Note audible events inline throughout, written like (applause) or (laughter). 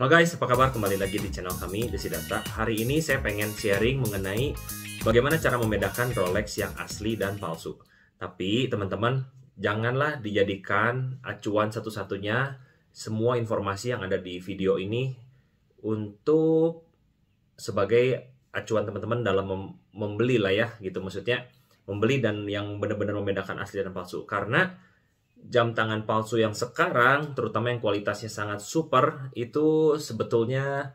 Halo guys, apa kabar? Kembali lagi di channel kami, Desi Desidata. Hari ini saya pengen sharing mengenai bagaimana cara membedakan Rolex yang asli dan palsu. Tapi teman-teman, janganlah dijadikan acuan satu-satunya semua informasi yang ada di video ini untuk sebagai acuan teman-teman dalam mem membeli lah ya, gitu maksudnya. Membeli dan yang benar-benar membedakan asli dan palsu. Karena jam tangan palsu yang sekarang, terutama yang kualitasnya sangat super, itu sebetulnya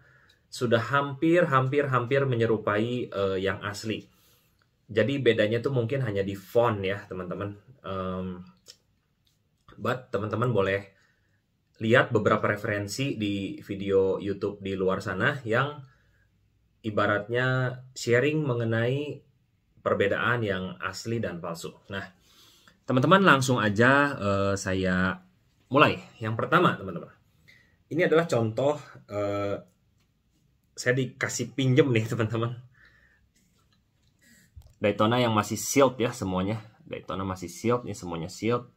sudah hampir, hampir, hampir menyerupai uh, yang asli. Jadi bedanya tuh mungkin hanya di font ya teman-teman. Um, but teman-teman boleh lihat beberapa referensi di video YouTube di luar sana yang ibaratnya sharing mengenai perbedaan yang asli dan palsu. Nah, Teman-teman langsung aja uh, saya mulai. Yang pertama, teman-teman. Ini adalah contoh uh, saya dikasih pinjem nih, teman-teman. Daytona yang masih sealed ya semuanya. Daytona masih sealed ini semuanya sealed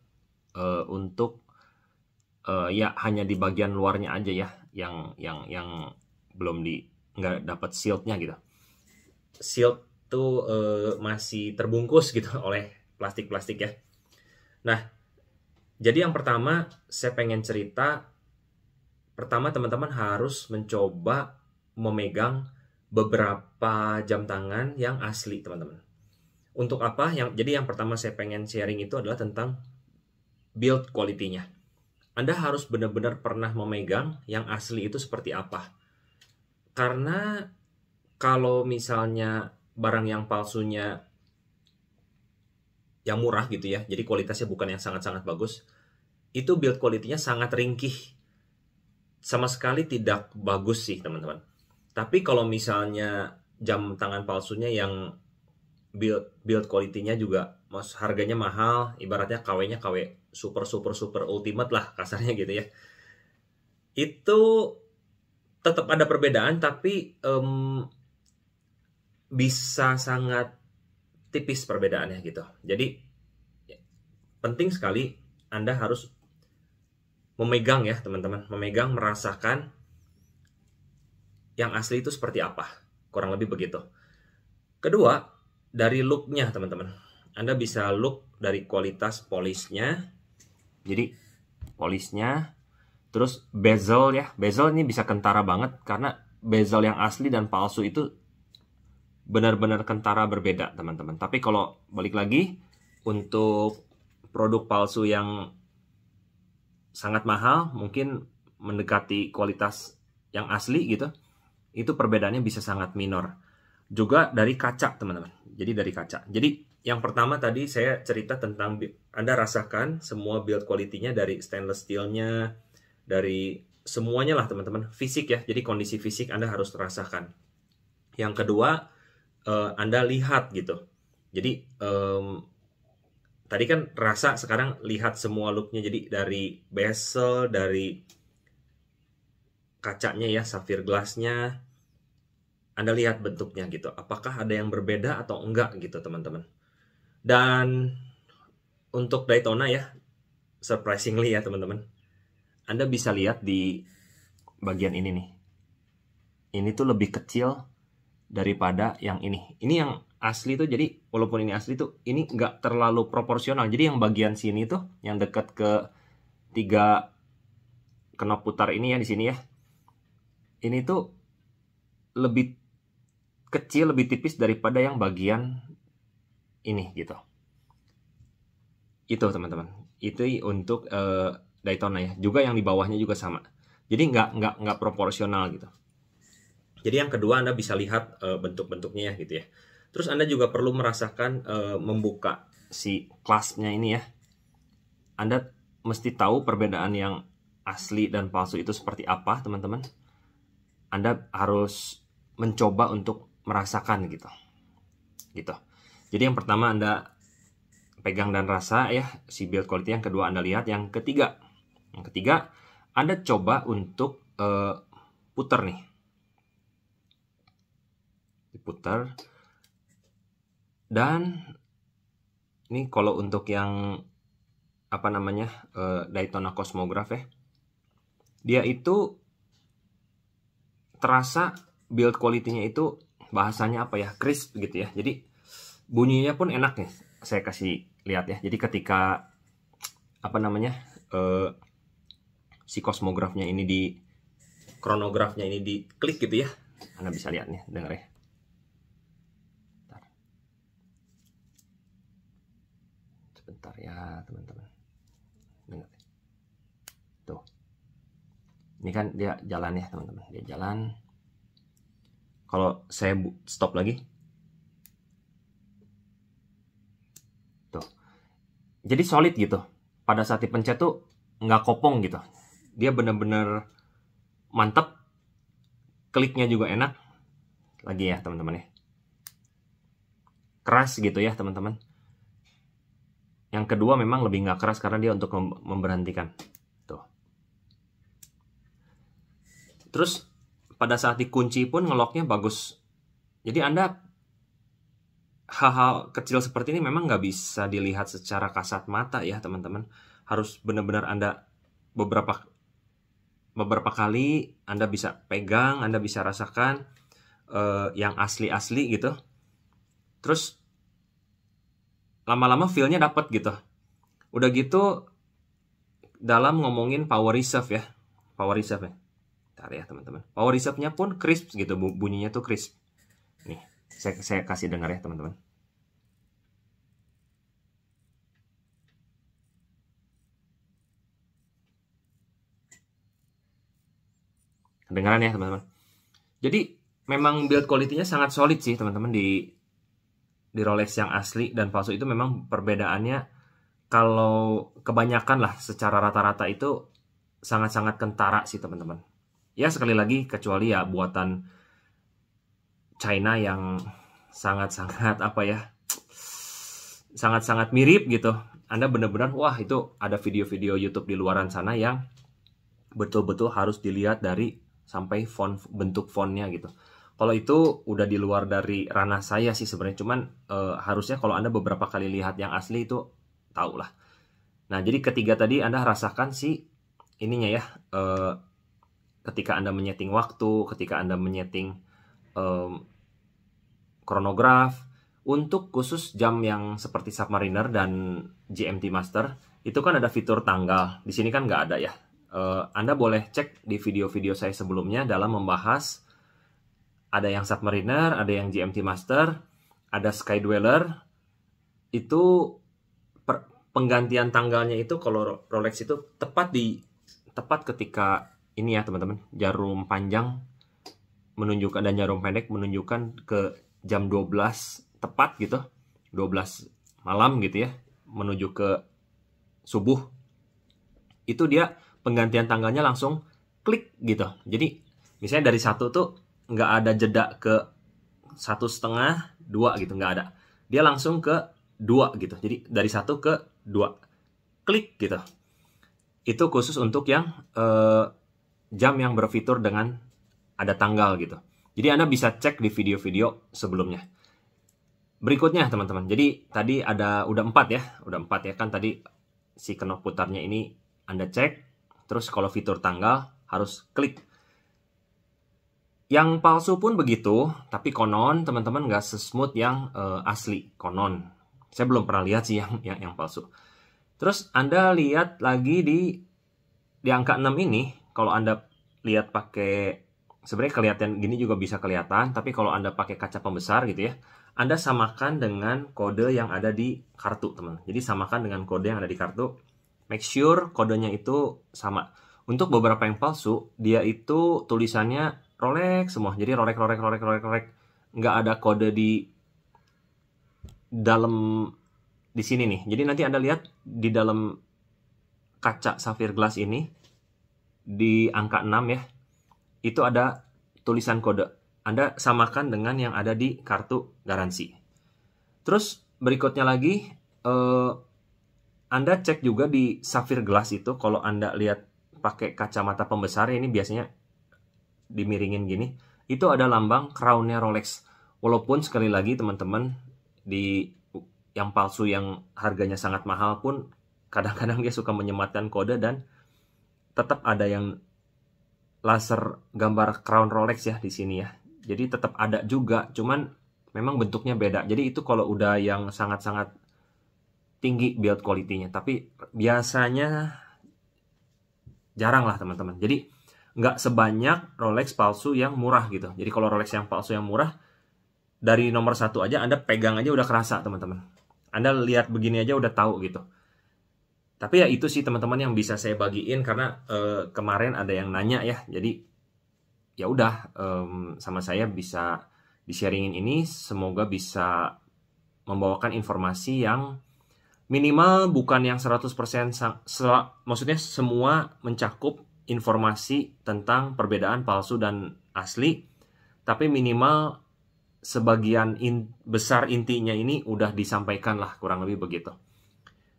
uh, untuk uh, ya hanya di bagian luarnya aja ya yang yang yang belum di nggak dapat shieldnya gitu shield tuh uh, masih terbungkus gitu (laughs) oleh plastik-plastik ya Nah, jadi yang pertama saya pengen cerita pertama teman-teman harus mencoba memegang beberapa jam tangan yang asli, teman-teman. Untuk apa? Yang jadi yang pertama saya pengen sharing itu adalah tentang build quality-nya. Anda harus benar-benar pernah memegang yang asli itu seperti apa. Karena kalau misalnya barang yang palsunya yang murah gitu ya. Jadi kualitasnya bukan yang sangat-sangat bagus. Itu build quality-nya sangat ringkih. Sama sekali tidak bagus sih, teman-teman. Tapi kalau misalnya jam tangan palsunya yang build build quality-nya juga harganya mahal, ibaratnya KW-nya KW super super super ultimate lah kasarnya gitu ya. Itu tetap ada perbedaan tapi um, bisa sangat tipis perbedaannya gitu. Jadi ya, penting sekali Anda harus memegang ya teman-teman, memegang merasakan yang asli itu seperti apa, kurang lebih begitu. Kedua, dari looknya teman-teman. Anda bisa look dari kualitas polisnya, jadi polisnya, terus bezel ya, bezel ini bisa kentara banget karena bezel yang asli dan palsu itu benar-benar kentara berbeda teman-teman. Tapi kalau balik lagi untuk produk palsu yang sangat mahal mungkin mendekati kualitas yang asli gitu itu perbedaannya bisa sangat minor juga dari kaca teman-teman jadi dari kaca jadi yang pertama tadi saya cerita tentang Anda rasakan semua build quality-nya dari stainless steel-nya dari semuanya lah teman-teman fisik ya jadi kondisi fisik Anda harus rasakan yang kedua uh, Anda lihat gitu. Jadi um, tadi kan rasa sekarang lihat semua looknya jadi dari bezel, dari kacanya ya, safir glassnya, anda lihat bentuknya gitu. Apakah ada yang berbeda atau enggak gitu teman-teman. Dan untuk Daytona ya, surprisingly ya teman-teman. Anda bisa lihat di bagian ini nih. Ini tuh lebih kecil daripada yang ini. Ini yang asli tuh jadi walaupun ini asli tuh ini nggak terlalu proporsional. Jadi yang bagian sini tuh yang dekat ke tiga kenop putar ini ya di sini ya. Ini tuh lebih kecil, lebih tipis daripada yang bagian ini gitu. Itu teman-teman. Itu untuk uh, Daytona ya. Juga yang di bawahnya juga sama. Jadi nggak nggak nggak proporsional gitu. Jadi yang kedua Anda bisa lihat uh, bentuk-bentuknya ya gitu ya. Terus Anda juga perlu merasakan uh, membuka si kelasnya ini ya. Anda mesti tahu perbedaan yang asli dan palsu itu seperti apa, teman-teman. Anda harus mencoba untuk merasakan gitu. Gitu. Jadi yang pertama Anda pegang dan rasa ya si build quality yang kedua Anda lihat, yang ketiga. Yang ketiga, Anda coba untuk uh, puter nih putar dan ini kalau untuk yang apa namanya uh, Daytona Cosmograph ya dia itu terasa build quality-nya itu bahasanya apa ya crisp gitu ya jadi bunyinya pun enak nih ya, saya kasih lihat ya jadi ketika apa namanya uh, si kosmografnya ini di kronografnya ini di klik gitu ya anda bisa lihat nih dengar ya ya teman-teman dengar tuh ini kan dia jalan ya teman-teman dia jalan kalau saya stop lagi tuh jadi solid gitu pada saat dipencet tuh nggak kopong gitu dia bener-bener mantep kliknya juga enak lagi ya teman-teman ya keras gitu ya teman-teman yang kedua memang lebih nggak keras karena dia untuk memberhentikan. Tuh. Terus pada saat dikunci pun ngeloknya bagus. Jadi Anda hal-hal kecil seperti ini memang nggak bisa dilihat secara kasat mata ya teman-teman. Harus benar-benar Anda beberapa beberapa kali Anda bisa pegang, Anda bisa rasakan uh, yang asli-asli gitu. Terus lama-lama feelnya dapet gitu udah gitu dalam ngomongin power reserve ya power reserve ya Bentar ya teman-teman power reserve-nya pun crisp gitu bunyinya tuh crisp nih saya, saya kasih dengar ya teman-teman kedengaran ya teman-teman jadi memang build quality-nya sangat solid sih teman-teman di di Rolex yang asli dan palsu itu memang perbedaannya kalau kebanyakan lah secara rata-rata itu sangat-sangat kentara sih teman-teman. Ya sekali lagi kecuali ya buatan China yang sangat-sangat (laughs) apa ya sangat-sangat mirip gitu. Anda benar-benar wah itu ada video-video YouTube di luaran sana yang betul-betul harus dilihat dari sampai font bentuk fontnya gitu kalau itu udah di luar dari ranah saya sih sebenarnya cuman e, harusnya kalau anda beberapa kali lihat yang asli itu tau lah nah jadi ketiga tadi anda rasakan sih ininya ya e, ketika anda menyeting waktu ketika anda menyeting e, kronograf untuk khusus jam yang seperti Submariner dan GMT Master itu kan ada fitur tanggal di sini kan nggak ada ya e, anda boleh cek di video-video saya sebelumnya dalam membahas ada yang Submariner, ada yang GMT Master, ada Sky Dweller. Itu per, penggantian tanggalnya itu kalau Rolex itu tepat di tepat ketika ini ya teman-teman, jarum panjang menunjukkan dan jarum pendek menunjukkan ke jam 12 tepat gitu. 12 malam gitu ya, menuju ke subuh. Itu dia penggantian tanggalnya langsung klik gitu. Jadi misalnya dari satu tuh nggak ada jeda ke satu setengah dua gitu nggak ada dia langsung ke dua gitu jadi dari satu ke dua klik gitu itu khusus untuk yang eh, jam yang berfitur dengan ada tanggal gitu jadi anda bisa cek di video-video sebelumnya berikutnya teman-teman jadi tadi ada udah empat ya udah empat ya kan tadi si kenop putarnya ini anda cek terus kalau fitur tanggal harus klik yang palsu pun begitu, tapi konon teman-teman nggak sesmooth yang uh, asli, konon. Saya belum pernah lihat sih yang, yang yang palsu. Terus Anda lihat lagi di di angka 6 ini, kalau Anda lihat pakai sebenarnya kelihatan gini juga bisa kelihatan, tapi kalau Anda pakai kaca pembesar gitu ya, Anda samakan dengan kode yang ada di kartu, teman. Jadi samakan dengan kode yang ada di kartu. Make sure kodenya itu sama. Untuk beberapa yang palsu, dia itu tulisannya Rolex semua jadi Rolex Rolex Rolex Rolex Rolex nggak ada kode di dalam di sini nih jadi nanti anda lihat di dalam kaca safir glass ini di angka 6 ya itu ada tulisan kode anda samakan dengan yang ada di kartu garansi terus berikutnya lagi eh, anda cek juga di safir glass itu kalau anda lihat pakai kacamata pembesar ini biasanya dimiringin gini, itu ada lambang crownnya Rolex. Walaupun sekali lagi teman-teman di yang palsu yang harganya sangat mahal pun kadang-kadang dia suka menyematkan kode dan tetap ada yang laser gambar crown Rolex ya di sini ya. Jadi tetap ada juga, cuman memang bentuknya beda. Jadi itu kalau udah yang sangat-sangat tinggi build quality-nya, tapi biasanya jarang lah teman-teman. Jadi nggak sebanyak Rolex palsu yang murah gitu. Jadi kalau Rolex yang palsu yang murah dari nomor satu aja Anda pegang aja udah kerasa teman-teman. Anda lihat begini aja udah tahu gitu. Tapi ya itu sih teman-teman yang bisa saya bagiin karena uh, kemarin ada yang nanya ya. Jadi ya udah um, sama saya bisa di sharingin ini semoga bisa membawakan informasi yang minimal bukan yang 100% maksudnya semua mencakup informasi tentang perbedaan palsu dan asli, tapi minimal sebagian in, besar intinya ini udah disampaikan lah kurang lebih begitu.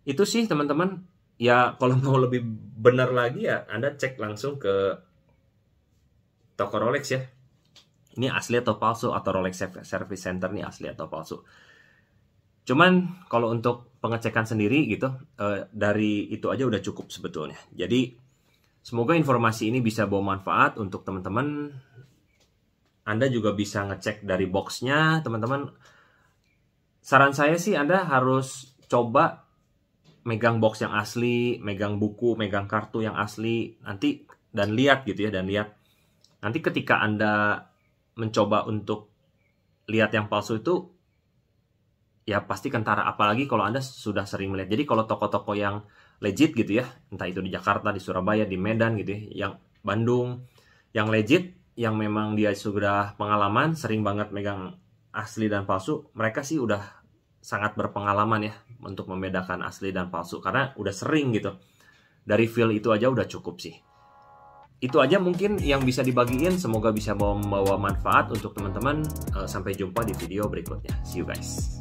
Itu sih teman-teman. Ya kalau mau lebih benar lagi ya Anda cek langsung ke toko Rolex ya. Ini asli atau palsu atau Rolex Service Center ini asli atau palsu. Cuman kalau untuk pengecekan sendiri gitu eh, dari itu aja udah cukup sebetulnya. Jadi Semoga informasi ini bisa bawa manfaat untuk teman-teman. Anda juga bisa ngecek dari boxnya, teman-teman. Saran saya sih Anda harus coba megang box yang asli, megang buku, megang kartu yang asli, nanti dan lihat gitu ya, dan lihat. Nanti ketika Anda mencoba untuk lihat yang palsu itu, ya pasti kentara. Apalagi kalau Anda sudah sering melihat. Jadi kalau toko-toko yang legit gitu ya entah itu di Jakarta di Surabaya di Medan gitu ya yang Bandung yang legit yang memang dia sudah pengalaman sering banget megang asli dan palsu mereka sih udah sangat berpengalaman ya untuk membedakan asli dan palsu karena udah sering gitu dari feel itu aja udah cukup sih itu aja mungkin yang bisa dibagiin semoga bisa membawa manfaat untuk teman-teman eh, sampai jumpa di video berikutnya see you guys